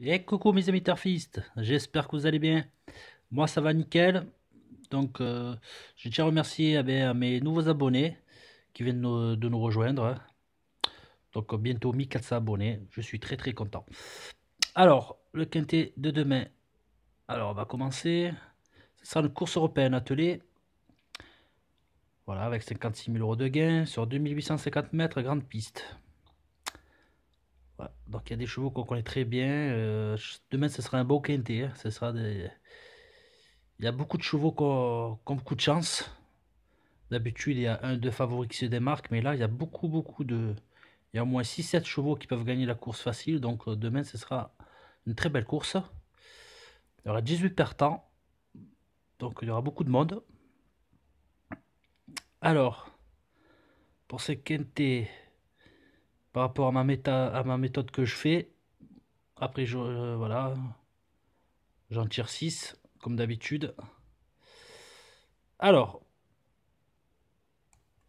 Et eh, coucou mes amis turfistes, j'espère que vous allez bien. Moi ça va nickel. Donc euh, je tiens à remercier eh mes nouveaux abonnés qui viennent de nous rejoindre. Donc bientôt 1400 abonnés, je suis très très content. Alors, le quintet de demain. Alors on va commencer. Ce sera une course européenne atelier Voilà, avec 56 000 euros de gain sur 2850 mètres grande piste. Donc il y a des chevaux qu'on connaît très bien. Euh, demain, ce sera un beau quinté. Hein. Ce sera des... Il y a beaucoup de chevaux qui ont, beaucoup de chance. D'habitude, il y a un, deux favoris qui se démarquent, mais là, il y a beaucoup, beaucoup de... Il y a au moins 6-7 chevaux qui peuvent gagner la course facile. Donc euh, demain, ce sera une très belle course. Il y aura 18 partants. Donc il y aura beaucoup de monde. Alors, pour ce quintet par rapport à ma, méthode que je fais. Après, je, euh, voilà, j'en tire 6, comme d'habitude. Alors,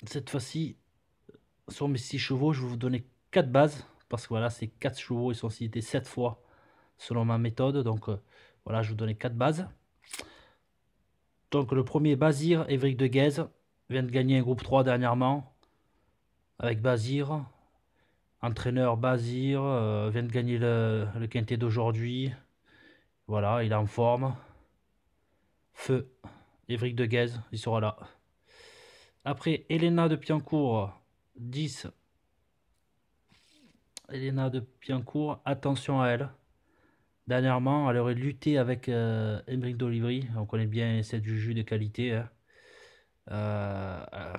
cette fois-ci, sur mes 6 chevaux, je vais vous donner 4 bases. Parce que voilà, ces 4 chevaux, ils sont cités 7 fois selon ma méthode. Donc euh, voilà, je vous donnais 4 bases. Donc le premier, Bazir, Evric de Guèze, vient de gagner un groupe 3 dernièrement. Avec Bazir, entraîneur Bazir, euh, vient de gagner le, quintet d'aujourd'hui. Voilà, il est en forme. Feu, Évric de Guèze, il sera là. Après, Elena de Piancourt, 10. Elena de Piancourt, attention à elle. Dernièrement, elle aurait lutté avec euh, d'Olivry. On connaît bien cette juju de qualité. Hein. Euh, euh,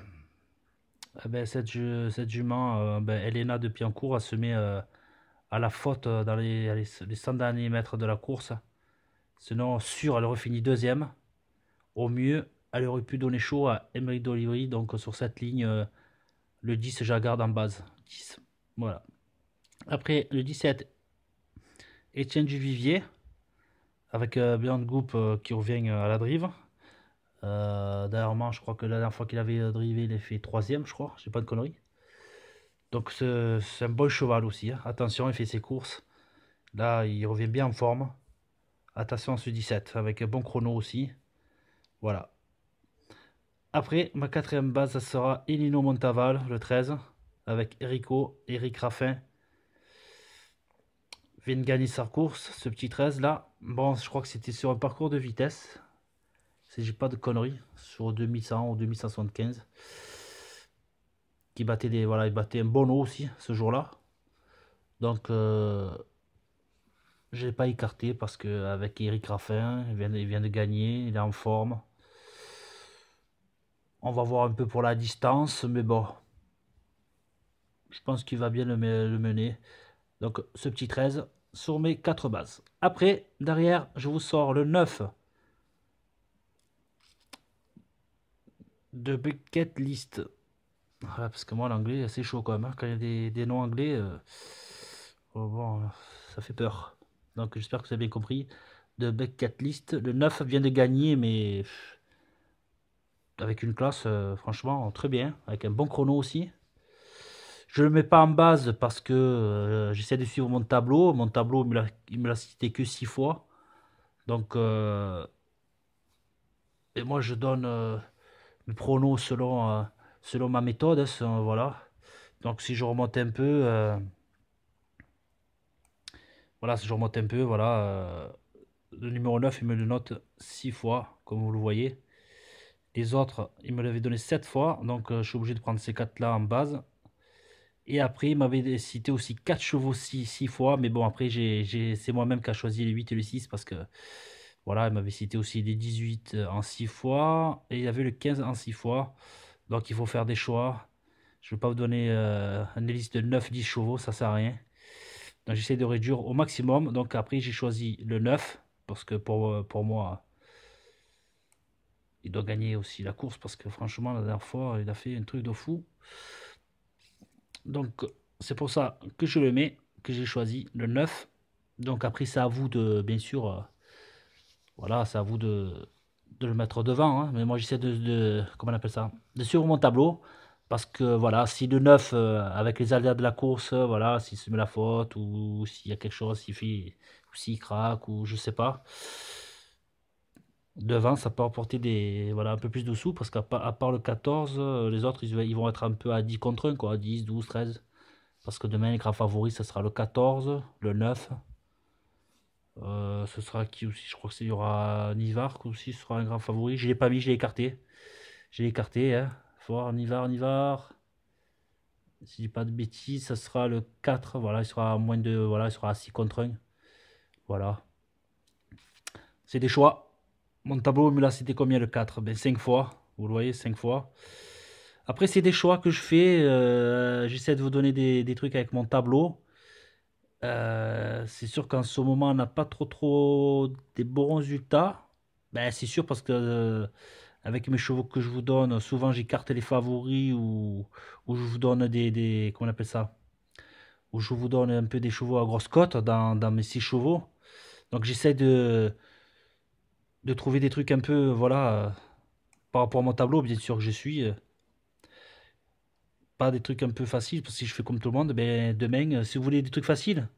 eh ben, cette, cette jument, euh, ben, Elena de Piancourt, a semé euh, à la faute euh, dans les, les, 100 derniers mètres de la course. Sinon, sûr, elle aurait fini deuxième. Au mieux, elle aurait pu donner chaud à Emery d'Olivry. Donc, sur cette ligne, le 10, j'agarde en base. Voilà. Après, le 17, Étienne Duvivier, avec Beyond Group qui revient à la drive. Euh, D'ailleurs, je crois que la dernière fois qu'il avait drivé, il a fait troisième, je crois. J'ai pas de conneries. Donc c'est un bon cheval aussi. Hein. Attention, il fait ses courses. Là, il revient bien en forme. Attention ce 17, avec un bon chrono aussi. Voilà. Après, ma quatrième base, ça sera Elino Montaval, le 13, avec Erico, Eric Raffin. Vient gagner sa course, ce petit 13 là. Bon, je crois que c'était sur un parcours de vitesse si j'ai pas de conneries, sur 2100 ou 2175. Qui battait des. Voilà, il battait un bon aussi ce jour-là. Donc euh, j'ai pas écarté parce que avec Eric Raffin, il vient, vient de gagner, il est en forme. On va voir un peu pour la distance, mais bon. Je pense qu'il va bien le, le mener. Donc ce petit 13 sur mes 4 bases. Après, derrière, je vous sors le 9. de bucket list. parce que moi, l'anglais, c'est chaud quand même. Hein. Quand il y a des, noms anglais, euh, oh, bon, ça fait peur. Donc, j'espère que vous avez bien compris. De bucket list. Le 9 vient de gagner, mais avec une classe, euh, franchement, très bien. Avec un bon chrono aussi. Je ne le mets pas en base parce que euh, j'essaie de suivre mon tableau. Mon tableau, il me l'a cité que 6 fois. Donc, et moi, je donne le prono selon, euh, selon ma méthode. Hein, voilà. Donc si je remonte un peu, euh, voilà, si je remonte un peu, voilà, euh, le numéro 9, il me le note six fois, comme vous le voyez. Les autres, il me l'avait donné sept fois, donc je suis obligé de prendre ces quatre là en base. Et après, il m'avait cité aussi 4 chevaux 6, fois, mais bon, après, j'ai c'est moi-même qui a choisi les 8 et les 6 parce que voilà, il m'avait cité aussi les 18 euh, en 6 fois. Et il avait le 15 en 6 fois. Donc il faut faire des choix. Je ne vais pas vous donner euh, une liste de 9-10 chevaux, ça sert à rien. Donc j'essaie de réduire au maximum. Donc après j'ai choisi le 9. Parce que pour, euh, pour moi, il doit gagner aussi la course. Parce que franchement, la dernière fois, il a fait un truc de fou. Donc c'est pour ça que je le mets, que j'ai choisi le 9. Donc après, c'est à vous de, bien sûr, voilà, c'est à vous de, le mettre devant. Hein. Mais moi, j'essaie de, de, Comment on appelle ça De suivre mon tableau. Parce que voilà, si le 9, euh, avec les aléas de la course, euh, voilà, s'il se met la faute ou s'il y a quelque chose, s'il fait, ou s'il craque ou je ne sais pas, devant, ça peut apporter des, voilà, un peu plus de sous parce qu'à part, le 14, euh, les autres, ils, vont être un peu à 10 contre 1, quoi, 10, 12, 13. Parce que demain, les grands favoris, ce sera le 14, le 9, euh, ce sera qui aussi Je crois qu'il y aura Nivar aussi, sera un grand favori. Je l'ai pas mis, je l'ai écarté. j'ai écarté. Hein. voir Nivar, Nivar. Si je dis pas de bêtises, ça sera le 4. Voilà, il sera moins de. Voilà, il sera 6 contre 1. Voilà. C'est des choix. Mon tableau, là, c'était combien le 4 5 ben, fois. Vous le voyez, 5 fois. Après, c'est des choix que je fais. Euh, j'essaie de vous donner des, des trucs avec mon tableau. Euh, c'est sûr qu'en ce moment, on n'a pas trop, trop des bons résultats. Ben, c'est sûr parce que euh, avec mes chevaux que je vous donne, souvent j'écarte les favoris ou, je vous donne des, des appelle ça Où je vous donne un peu des chevaux à grosse cote dans, mes six chevaux. Donc j'essaie de, de trouver des trucs un peu. Voilà. Euh, par rapport à mon tableau, bien sûr que je suis pas des trucs un peu faciles, parce que si je fais comme tout le monde, ben, demain, euh, si vous voulez des trucs faciles,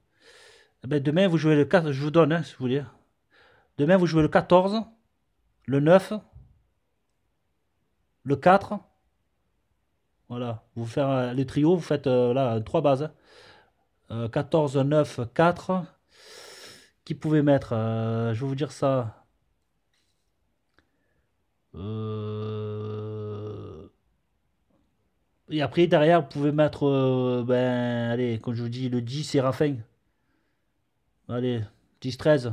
eh ben, demain, vous jouez le 4, je vous donne, hein, si vous voulez. Demain, vous jouez le 14, le 9, le 4. Voilà, vous faites le euh, les trios, vous faites euh, là trois bases. 14, 9, 4. Qui pouvait mettre Je vais vous dire ça. Et après, derrière, vous pouvez mettre, euh, ben, allez, comme je vous dis le 10, c'est Raffin. Allez, 10-13.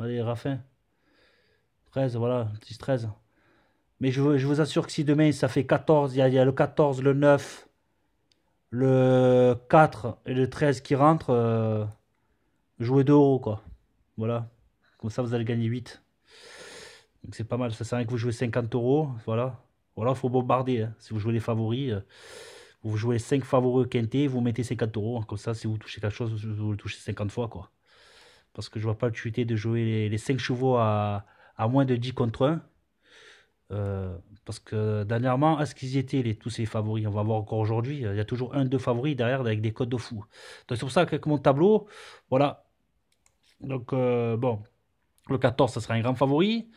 Allez, Raffin. 13, voilà, 10-13. Mais je, je, vous assure que si demain, ça fait 14, il y, a, le 14, le 9, le 4 et le 13 qui rentrent, euh, jouez 2 euros, quoi. Voilà. Comme ça, vous allez gagner 8. Donc c'est pas mal, ça sert à rien que vous jouez 50 euros, voilà. Voilà, il faut bombarder. Hein. Si vous jouez les favoris, euh, vous jouez 5 favoris au quintet, vous mettez 50 euros. Comme ça, si vous touchez quelque chose, vous le touchez 50 fois. quoi. Parce que je ne vois pas le de jouer les, 5 chevaux à, moins de 10 contre 1. Euh, parce que dernièrement, est ce qu'ils étaient tous ces favoris On va voir encore aujourd'hui. Il y a toujours un, deux favoris derrière avec des codes de fou. Donc c'est pour ça que mon tableau, voilà. Donc euh, bon, le 14, ça sera un grand favori.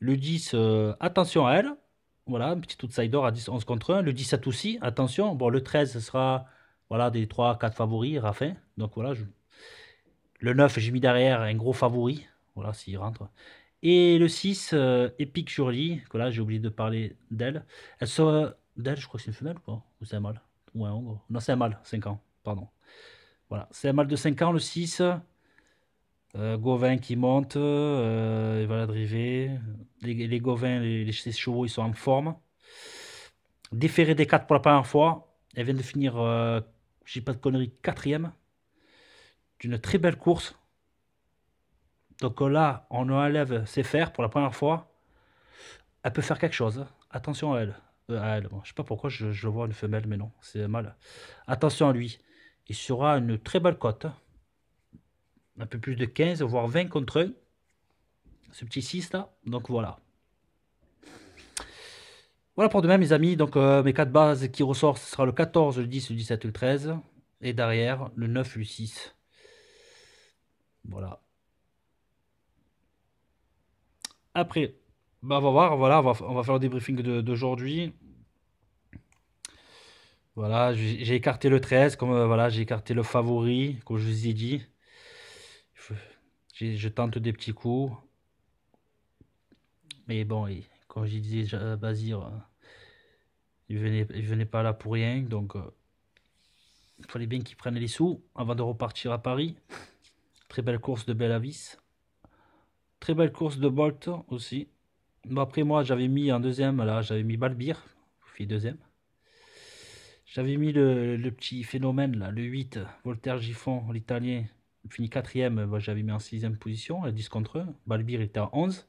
Le 10, attention à elle. Voilà, un petit outsider à 10, 11 contre 1. Le 17 aussi, attention. Bon, le 13, ce sera voilà, des 3, 4 favoris, Raffin. Donc voilà, le 9, j'ai mis derrière un gros favori. Voilà, s'il rentre. Et le 6, euh, Epic Shirley, que là, j'ai oublié de parler d'elle. Elle sera. D'elle, je crois que c'est une femelle ou Ou c'est un mâle Ou un hongrois, Non, c'est un mâle, 5 ans, pardon. Voilà, c'est un mâle de 5 ans, le 6. Euh, Gauvin qui monte, euh, il va la driver. Les, les Gauvin, les, chevaux, ils sont en forme. Déféré des quatre pour la première fois. Elle vient de finir, euh, j'ai pas de conneries, quatrième. D'une très belle course. Donc là, on enlève ses fers pour la première fois. Elle peut faire quelque chose. Attention à elle. à je sais pas pourquoi je, je vois une femelle, mais non, c'est mal. Attention à lui. Il sera une très belle cote un peu plus de 15, voire 20 contre eux. Ce petit 6 là. Donc voilà. Voilà pour demain mes amis. Donc euh, mes 4 bases qui ressortent, ce sera le 14, le 10, le 17 le 13. Et derrière, le 9, le 6. Voilà. Après, bah, on va voir, voilà, on va, faire le débriefing d'aujourd'hui. Voilà, j'ai écarté le 13, comme euh, voilà, j'ai écarté le favori, comme je vous ai dit je, tente des petits coups. Mais bon, et quand je disais euh, basir euh, il venait, il venait pas là pour rien. Donc, euh, il fallait bien qu'il prennent les sous avant de repartir à Paris. Très belle course de Bellavis. Très belle course de Bolt aussi. après, moi, j'avais mis en deuxième, là, j'avais mis Balbir. Je deuxième. J'avais mis le, le, petit phénomène, là, le 8, Voltaire Giffon, l'italien, fini quatrième, j'avais mis en sixième position, à 10 contre 1. Balbir était à 11.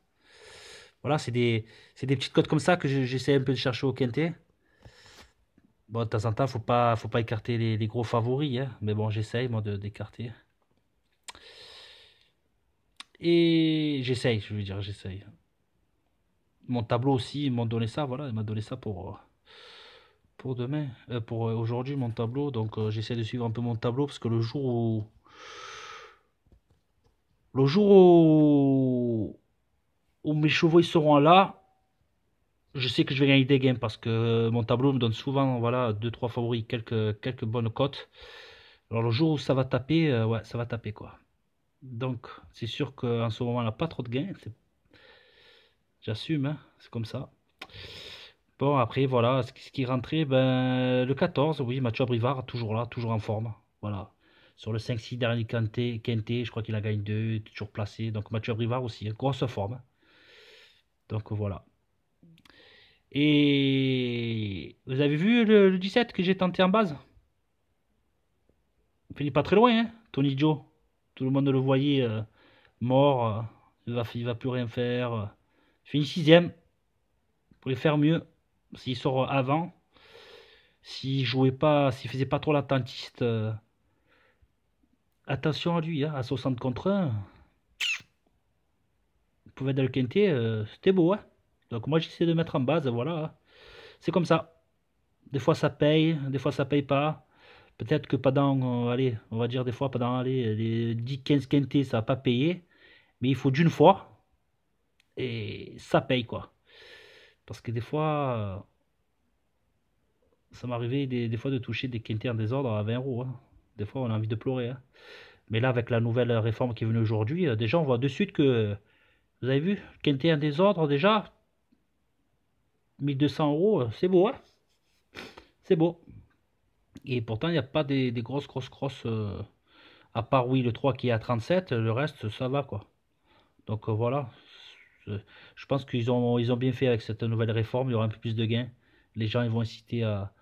Voilà, c'est des, petites cotes comme ça que j'essaie un peu de chercher au Quintet. Bon, de temps en temps, il ne faut pas écarter les, gros favoris. Hein. Mais bon, j'essaye, moi, d'écarter. Et j'essaye, je veux dire, j'essaye. Mon tableau aussi, ils m'ont donné ça, voilà, il m'a donné ça pour, pour demain, euh, pour euh, aujourd'hui, mon tableau. Donc, euh, j'essaie de suivre un peu mon tableau, parce que le jour où, le jour où, mes chevaux seront là, je sais que je vais gagner des gains parce que mon tableau me donne souvent voilà deux trois favoris, quelques quelques bonnes cotes. Alors le jour où ça va taper, euh, ouais, ça va taper quoi. Donc c'est sûr qu'en ce moment on n'a pas trop de gains. J'assume, hein, c'est comme ça. Bon après voilà, ce qui est rentré, ben le 14, oui, Mathieu Abrivard toujours là, toujours en forme. Voilà. Sur le 5-6 dernier quinté, je crois qu'il a gagné 2, toujours placé. Donc Mathieu Brivard aussi, hein. grosse forme. Hein. Donc voilà. Et vous avez vu le, 17 que j'ai tenté en base Il finit pas très loin, hein Tony Joe. Tout le monde le voyait euh, mort. Euh, il va, va plus rien faire. Il finit sixième. Pour pourrait faire mieux s'il sort avant. S'il jouait pas, s'il faisait pas trop l'attentiste euh, Attention à lui, hein, à 60 contre 1. Pouvait le euh, c'était beau. Hein. Donc moi j'essaie de mettre en base, voilà. Hein. C'est comme ça. Des fois ça paye, des fois ça paye pas. Peut-être que pendant, euh, allez, on va dire des fois pendant les 10-15 quintés, ça va pas payer. Mais il faut d'une fois. Et ça paye quoi. Parce que des fois, euh, ça m'arrivait des, des, fois de toucher des quintés en désordre à 20 euros. Des fois, on a envie de pleurer. Hein. Mais là, avec la nouvelle euh, réforme qui est venue aujourd'hui, euh, déjà, on voit de suite que, vous avez vu, qu'il était un désordre déjà. 1200 euros, euh, c'est beau, hein C'est beau. Et pourtant, il n'y a pas des, grosses, grosses, grosses... à part, oui, le 3 qui est à 37, le reste, ça va, quoi. Donc, voilà. Je pense qu'ils ont, ils ont bien fait avec cette nouvelle réforme. Il y aura un peu plus de gains. Les gens, ils vont inciter à,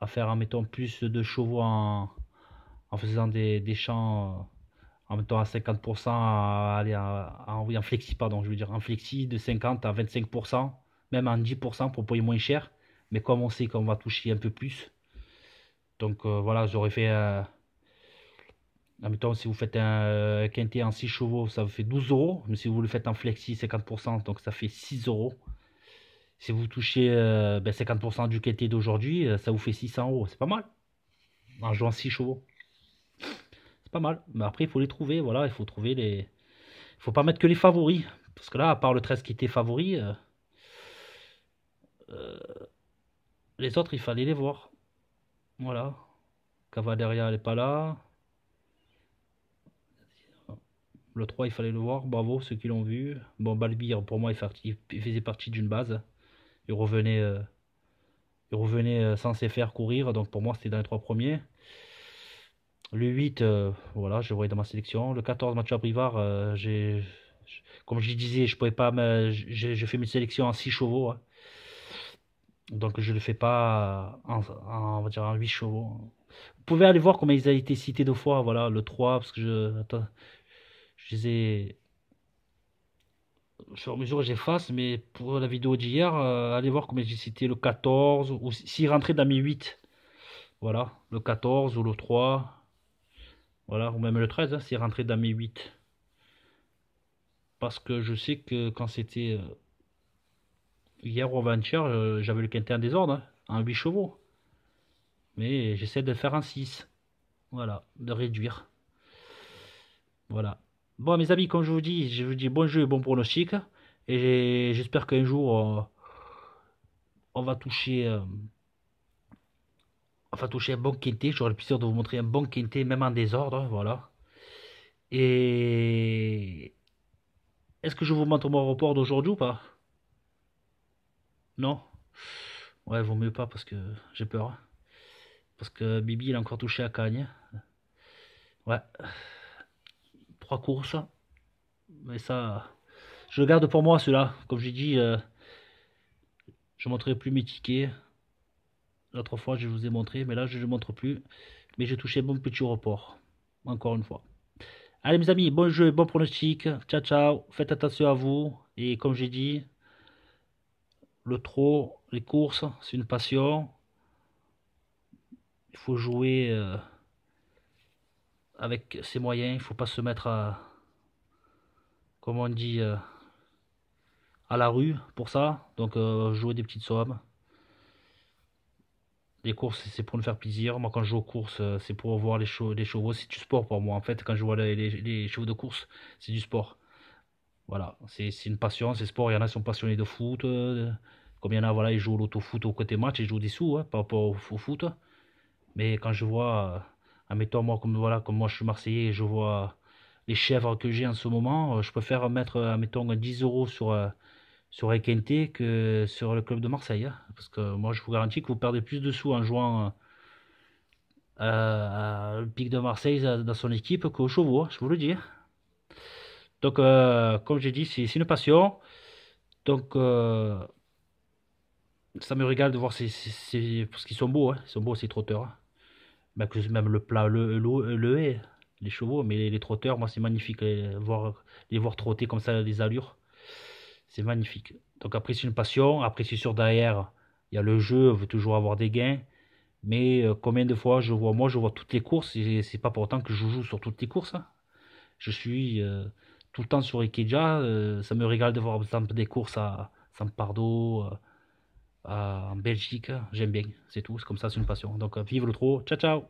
à faire, en mettant plus de chevaux en en faisant des, champs euh, en mettant à 50%, aller en flexi, pardon, je veux dire, en flexi de 50 à 25%, même en 10% pour payer moins cher. Mais comme on sait qu'on va toucher un peu plus, donc euh, voilà, j'aurais fait. en euh, mettant si vous faites un, quintet en 6 chevaux, ça vous fait 12 euros. Mais si vous le faites en flexi 50%, donc ça fait 6 euros. Si vous touchez 50% ben, du quintet d'aujourd'hui, ça vous fait 600 euros. C'est pas mal. En jouant 6 chevaux pas mal. Mais après, il faut les trouver. Voilà, il faut trouver les. Il faut pas mettre que les favoris. Parce que là, à part le 13 qui était favori, euh, euh, les autres, il fallait les voir. Voilà. Cavaderia, elle n'est pas là. Le 3, il fallait le voir. Bravo, ceux qui l'ont vu. Bon, Balbir, pour moi, il, faisait partie d'une base. Il revenait, euh, il revenait censé faire courir. Donc, pour moi, c'était dans les trois premiers. Le 8, euh, voilà, je le voyais dans ma sélection. Le 14, Mathieu Abrivard, euh, comme je disais, je pouvais pas, Je fais mes sélections en 6 chevaux. Hein. Donc je ne le fais pas en, 8 chevaux. Vous pouvez aller voir comment ils ont été cités deux fois. Voilà, le 3, parce que je, attends, je les ai. Sur mesure, j'efface, mais pour la vidéo d'hier, euh, allez voir combien j'ai cité le 14, ou s'il rentrait dans mes 8. Voilà, le 14 ou le 3, voilà, ou même le 13, c'est rentré dans mes 8. Parce que je sais que quand c'était euh, hier au Venture, euh, j'avais le quintet en désordre, hein, en 8 chevaux. Mais j'essaie de faire un 6. Voilà, de réduire. Voilà. Bon, mes amis, comme je vous dis, je vous dis bon jeu et bon pronostic. Et j'espère qu'un jour, euh, on va toucher enfin toucher un bon quintet. J'aurais plaisir de vous montrer un bon quintet, même en désordre. Voilà. Et est-ce que je vous montre mon report d'aujourd'hui ou pas Non Ouais, vaut mieux pas parce que j'ai peur. Hein. Parce que Bibi, il a encore touché à Cagne. Ouais. Trois courses. Mais ça, je garde pour moi, cela. Comme j'ai dit, euh, je montrerai plus mes tickets. L'autre fois, je vous ai montré, mais là, je ne montre plus. Mais j'ai touché mon petit report, encore une fois. Allez, mes amis, bon jeu, bon pronostic. Ciao, ciao. Faites attention à vous. Et comme j'ai dit, le trop, les courses, c'est une passion. Il faut jouer euh, avec ses moyens. Il ne faut pas se mettre à, comment on dit, euh, à la rue pour ça. Donc, euh, jouer des petites sommes. Les courses, c'est pour nous faire plaisir. Moi, quand je joue aux courses, euh, c'est pour voir les, chevaux. chevaux. C'est du sport pour moi. En fait, quand je vois les, chevaux de course, c'est du sport. Voilà, c'est une passion, c'est sport. Il y en a qui sont passionnés de foot. Euh, comme il y en a, voilà, ils jouent l'auto-foot au côté match, ils jouent des sous hein, par rapport au, foot. Mais quand je vois, euh, admettons, moi, comme, voilà, comme moi je suis Marseillais et je vois les chèvres que j'ai en ce moment, je préfère mettre, admettons, 10 euros sur sur Requinté que sur le club de Marseille. Hein. parce que moi, je vous garantis que vous perdez plus de sous en jouant euh, à pic de Marseille dans son équipe qu'aux chevaux, hein, je vous le dis. Hein. Donc, euh, comme j'ai dit, c'est une passion. Donc, euh, ça me régale de voir ces, parce qu'ils sont beaux, ils sont beaux ces trotteurs. Même, même le plat, le, le, les chevaux, mais les, trotteurs, moi c'est magnifique de voir, les voir trotter comme ça, les allures. C'est magnifique. Donc après, c'est une passion. Après, c'est sûr, derrière, il y a le jeu, on veut toujours avoir des gains. Mais euh, combien de fois je vois, moi, je vois toutes les courses, et c'est pas pour autant que je joue sur toutes les courses. Hein. Je suis euh, tout le temps sur Ikeja. Euh, ça me régale de voir, des courses à Sampardo, en Belgique. J'aime bien, c'est tout. C'est comme ça, c'est une passion. Donc, vive le trop. Ciao, ciao!